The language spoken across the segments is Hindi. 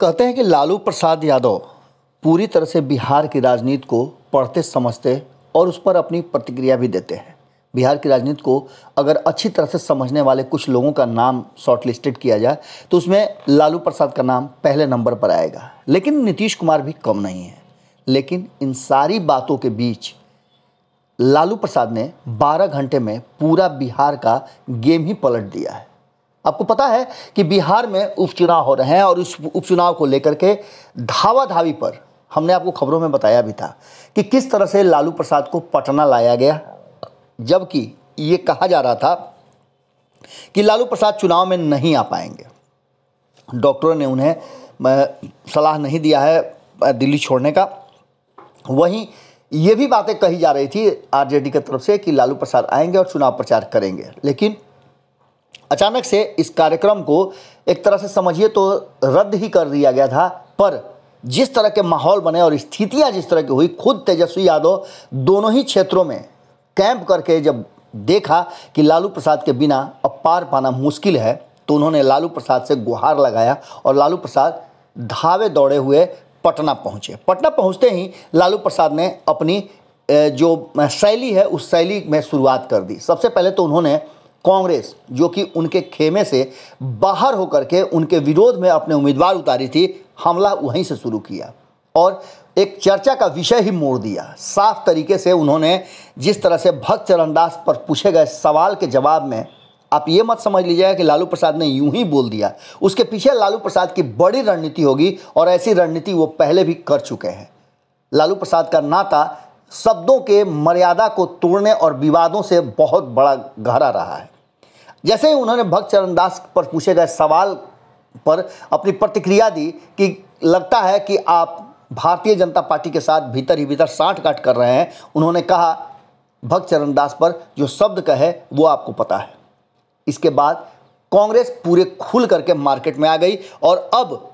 कहते हैं कि लालू प्रसाद यादव पूरी तरह से बिहार की राजनीति को पढ़ते समझते और उस पर अपनी प्रतिक्रिया भी देते हैं बिहार की राजनीति को अगर अच्छी तरह से समझने वाले कुछ लोगों का नाम शॉर्टलिस्टेड किया जाए तो उसमें लालू प्रसाद का नाम पहले नंबर पर आएगा लेकिन नीतीश कुमार भी कम नहीं है लेकिन इन सारी बातों के बीच लालू प्रसाद ने 12 घंटे में पूरा बिहार का गेम ही पलट दिया है आपको पता है कि बिहार में उपचुनाव हो रहे हैं और उस उपचुनाव को लेकर के धावा धावी पर हमने आपको खबरों में बताया भी था कि किस तरह से लालू प्रसाद को पटना लाया गया जबकि ये कहा जा रहा था कि लालू प्रसाद चुनाव में नहीं आ पाएंगे डॉक्टरों ने उन्हें सलाह नहीं दिया है दिल्ली छोड़ने का वहीं ये भी बातें कही जा रही थी आरजेडी की तरफ से कि लालू प्रसाद आएंगे और चुनाव प्रचार करेंगे लेकिन अचानक से इस कार्यक्रम को एक तरह से समझिए तो रद्द ही कर दिया गया था पर जिस तरह के माहौल बने और स्थितियां जिस तरह की हुई खुद तेजस्वी यादव दोनों ही क्षेत्रों में कैंप करके जब देखा कि लालू प्रसाद के बिना अब पार पाना मुश्किल है तो उन्होंने लालू प्रसाद से गुहार लगाया और लालू प्रसाद धावे दौड़े हुए पटना पहुंचे पटना पहुंचते ही लालू प्रसाद ने अपनी जो शैली है उस शैली में शुरुआत कर दी सबसे पहले तो उन्होंने कांग्रेस जो कि उनके खेमे से बाहर होकर के उनके विरोध में अपने उम्मीदवार उतारी थी हमला वहीं से शुरू किया और एक चर्चा का विषय ही मोड़ दिया साफ तरीके से उन्होंने जिस तरह से भक्त चरण दास पर पूछे गए सवाल के जवाब में आप ये मत समझ लीजिएगा कि लालू प्रसाद ने यूं ही बोल दिया उसके पीछे लालू प्रसाद की बड़ी रणनीति होगी और ऐसी रणनीति वो पहले भी कर चुके हैं लालू प्रसाद का नाता शब्दों के मर्यादा को तोड़ने और विवादों से बहुत बड़ा गहरा रहा है जैसे ही उन्होंने भक्त चरण दास पर पूछे गए सवाल पर अपनी प्रतिक्रिया दी कि लगता है कि आप भारतीय जनता पार्टी के साथ भीतर ही भीतर साठ काट कर रहे हैं उन्होंने कहा भक्त चरण दास पर जो शब्द कहे वो आपको पता है इसके बाद कांग्रेस पूरे खुल करके मार्केट में आ गई और अब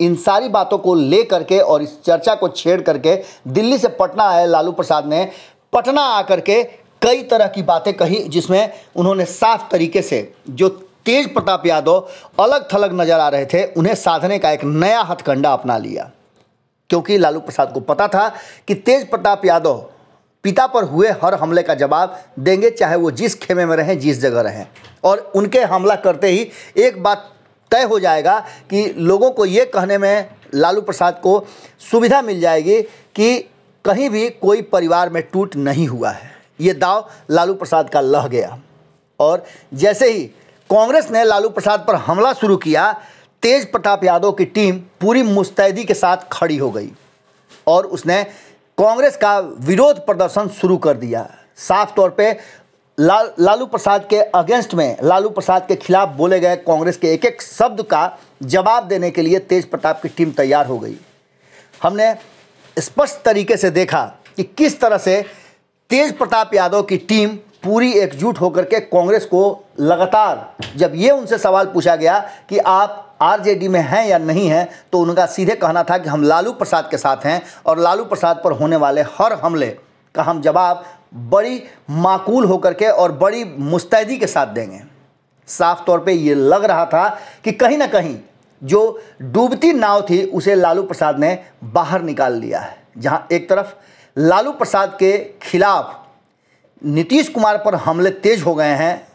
इन सारी बातों को ले करके और इस चर्चा को छेड़ करके दिल्ली से पटना आए लालू प्रसाद ने पटना आकर के कई तरह की बातें कही जिसमें उन्होंने साफ तरीके से जो तेज प्रताप यादव अलग थलग नजर आ रहे थे उन्हें साधने का एक नया हथकंडा अपना लिया क्योंकि लालू प्रसाद को पता था कि तेज प्रताप यादव पिता पर हुए हर हमले का जवाब देंगे चाहे वो जिस खेमे में रहें जिस जगह रहें और उनके हमला करते ही एक बात तय हो जाएगा कि लोगों को ये कहने में लालू प्रसाद को सुविधा मिल जाएगी कि कहीं भी कोई परिवार में टूट नहीं हुआ है ये दाव लालू प्रसाद का लह गया और जैसे ही कांग्रेस ने लालू प्रसाद पर हमला शुरू किया तेज प्रताप यादव की टीम पूरी मुस्तैदी के साथ खड़ी हो गई और उसने कांग्रेस का विरोध प्रदर्शन शुरू कर दिया साफ तौर पे ला, लालू प्रसाद के अगेंस्ट में लालू प्रसाद के खिलाफ बोले गए कांग्रेस के एक एक शब्द का जवाब देने के लिए तेज प्रताप की टीम तैयार हो गई हमने स्पष्ट तरीके से देखा कि किस तरह से तेज प्रताप यादव की टीम पूरी एकजुट होकर के कांग्रेस को लगातार जब ये उनसे सवाल पूछा गया कि आप आरजेडी में हैं या नहीं हैं तो उनका सीधे कहना था कि हम लालू प्रसाद के साथ हैं और लालू प्रसाद पर होने वाले हर हमले का हम जवाब बड़ी माकूल होकर के और बड़ी मुस्तैदी के साथ देंगे साफ तौर पे ये लग रहा था कि कहीं ना कहीं जो डूबती नाव थी उसे लालू प्रसाद ने बाहर निकाल लिया है जहाँ एक तरफ लालू प्रसाद के खिलाफ नीतीश कुमार पर हमले तेज हो गए हैं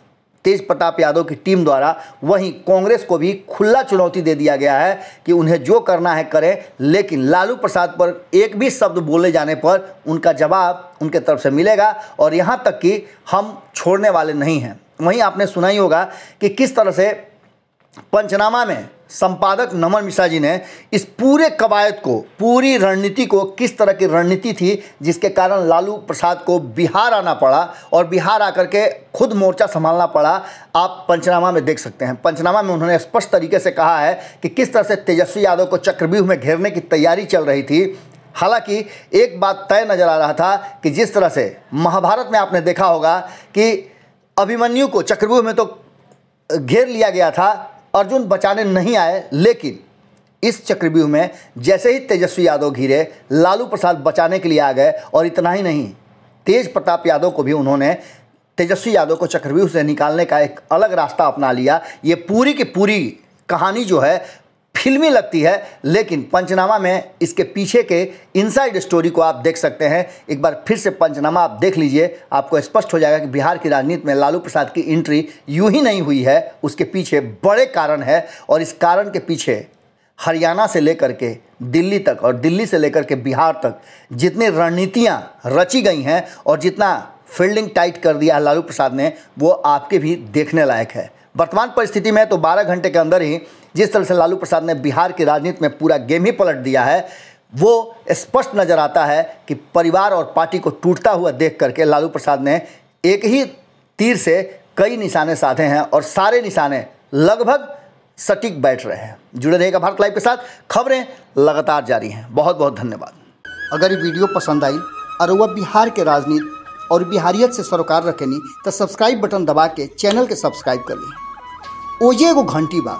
तेज प्रताप यादव की टीम द्वारा वहीं कांग्रेस को भी खुला चुनौती दे दिया गया है कि उन्हें जो करना है करें लेकिन लालू प्रसाद पर एक भी शब्द बोले जाने पर उनका जवाब उनके तरफ से मिलेगा और यहाँ तक कि हम छोड़ने वाले नहीं हैं वहीं आपने सुना ही होगा कि किस तरह से पंचनामा में संपादक नमन मिश्रा जी ने इस पूरे कवायद को पूरी रणनीति को किस तरह की रणनीति थी जिसके कारण लालू प्रसाद को बिहार आना पड़ा और बिहार आकर के खुद मोर्चा संभालना पड़ा आप पंचनामा में देख सकते हैं पंचनामा में उन्होंने स्पष्ट तरीके से कहा है कि किस तरह से तेजस्वी यादव को चक्रव्यूह में घेरने की तैयारी चल रही थी हालांकि एक बात तय नज़र आ रहा था कि जिस तरह से महाभारत में आपने देखा होगा कि अभिमन्यु को चक्रव्यूह में तो घेर लिया गया था अर्जुन बचाने नहीं आए लेकिन इस चक्रव्यूह में जैसे ही तेजस्वी यादव घिरे लालू प्रसाद बचाने के लिए आ गए और इतना ही नहीं तेज प्रताप यादव को भी उन्होंने तेजस्वी यादव को चक्रव्यूह से निकालने का एक अलग रास्ता अपना लिया ये पूरी की पूरी कहानी जो है फिल्मी लगती है लेकिन पंचनामा में इसके पीछे के इनसाइड स्टोरी को आप देख सकते हैं एक बार फिर से पंचनामा आप देख लीजिए आपको स्पष्ट हो जाएगा कि बिहार की राजनीति में लालू प्रसाद की एंट्री यूं ही नहीं हुई है उसके पीछे बड़े कारण है और इस कारण के पीछे हरियाणा से लेकर के दिल्ली तक और दिल्ली से लेकर के बिहार तक जितनी रणनीतियाँ रची गई हैं और जितना फील्डिंग टाइट कर दिया है लालू प्रसाद ने वो आपके भी देखने लायक है वर्तमान परिस्थिति में तो 12 घंटे के अंदर ही जिस तरह से लालू प्रसाद ने बिहार की राजनीति में पूरा गेम ही पलट दिया है वो स्पष्ट नज़र आता है कि परिवार और पार्टी को टूटता हुआ देख करके लालू प्रसाद ने एक ही तीर से कई निशाने साधे हैं और सारे निशाने लगभग सटीक बैठ रहे हैं जुड़े रहेगा भारत लाइव के साथ खबरें लगातार जारी हैं बहुत बहुत धन्यवाद अगर ये वीडियो पसंद आई और वह बिहार के राजनीति और बिहारियत से सरोकार रखेनी तो सब्सक्राइब बटन दबा के चैनल के सब्सक्राइब कर ली ओजे को घंटी बा